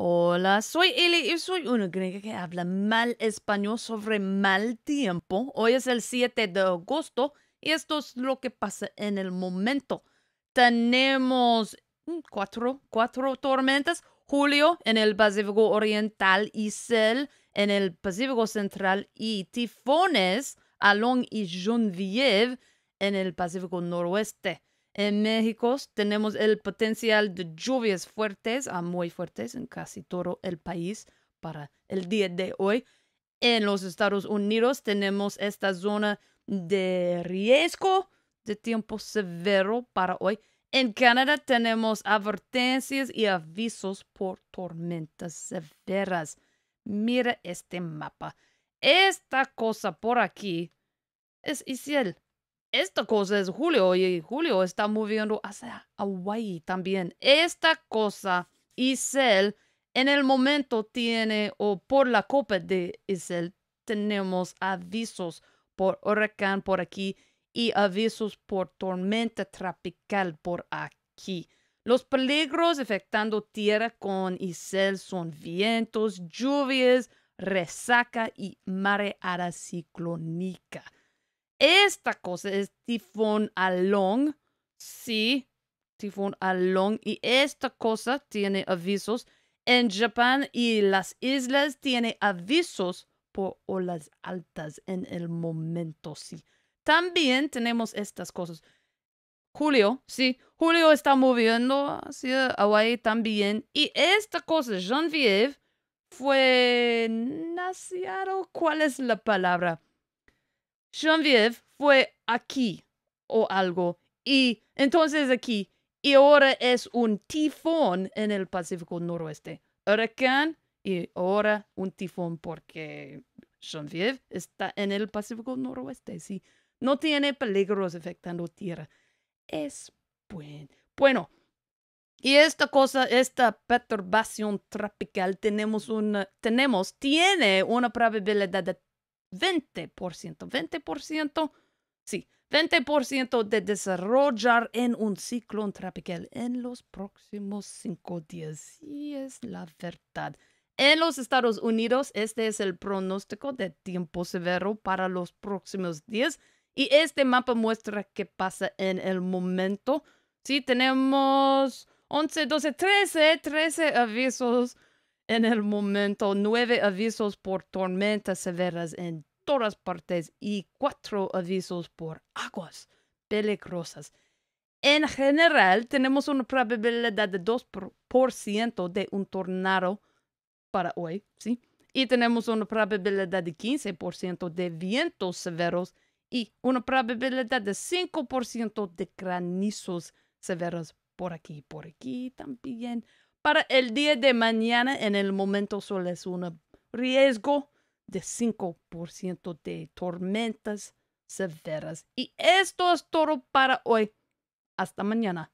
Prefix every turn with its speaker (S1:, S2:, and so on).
S1: Hola, soy Eli y soy una griega que habla mal español sobre mal tiempo. Hoy es el 7 de agosto y esto es lo que pasa en el momento. Tenemos mm, cuatro, cuatro tormentas. Julio en el Pacífico Oriental, Isel en el Pacífico Central y tifones along y Genevieve en el Pacífico Noroeste. En México tenemos el potencial de lluvias fuertes a muy fuertes en casi todo el país para el día de hoy. En los Estados Unidos tenemos esta zona de riesgo de tiempo severo para hoy. En Canadá tenemos advertencias y avisos por tormentas severas. Mira este mapa. Esta cosa por aquí es Isiel. Esta cosa es Julio y Julio está moviendo hacia Hawaii también. Esta cosa, Isel, en el momento tiene, o por la copa de Isel, tenemos avisos por huracán por aquí y avisos por tormenta tropical por aquí. Los peligros afectando tierra con Isel son vientos, lluvias, resaca y mareada ciclónica. Esta cosa es tifón Along. Sí, tifón Along. Y esta cosa tiene avisos. En Japón y las islas tiene avisos por olas altas en el momento, sí. También tenemos estas cosas. Julio, sí, Julio está moviendo hacia Hawaii también. Y esta cosa, Genevieve, fue naciado. ¿Cuál es la palabra? Genevieve fue aquí o algo y entonces aquí y ahora es un tifón en el Pacífico Noroeste. Huracán y ahora un tifón porque Genevieve está en el Pacífico Noroeste, sí. No tiene peligros afectando tierra. Es bueno. Bueno, y esta cosa, esta perturbación tropical, tenemos una, tenemos, tiene una probabilidad de 20%, 20%, sí, 20% de desarrollar en un ciclón tropical en los próximos cinco días. Y es la verdad. En los Estados Unidos, este es el pronóstico de tiempo severo para los próximos días. Y este mapa muestra qué pasa en el momento. Sí, tenemos 11, 12, 13, 13 avisos en el momento nueve avisos por tormentas severas en todas partes y cuatro avisos por aguas peligrosas. En general, tenemos una probabilidad de 2% de un tornado para hoy, ¿sí? Y tenemos una probabilidad de 15% de vientos severos y una probabilidad de 5% de granizos severos por aquí, y por aquí también para el día de mañana en el momento solo es un riesgo de 5% de tormentas severas. Y esto es todo para hoy. Hasta mañana.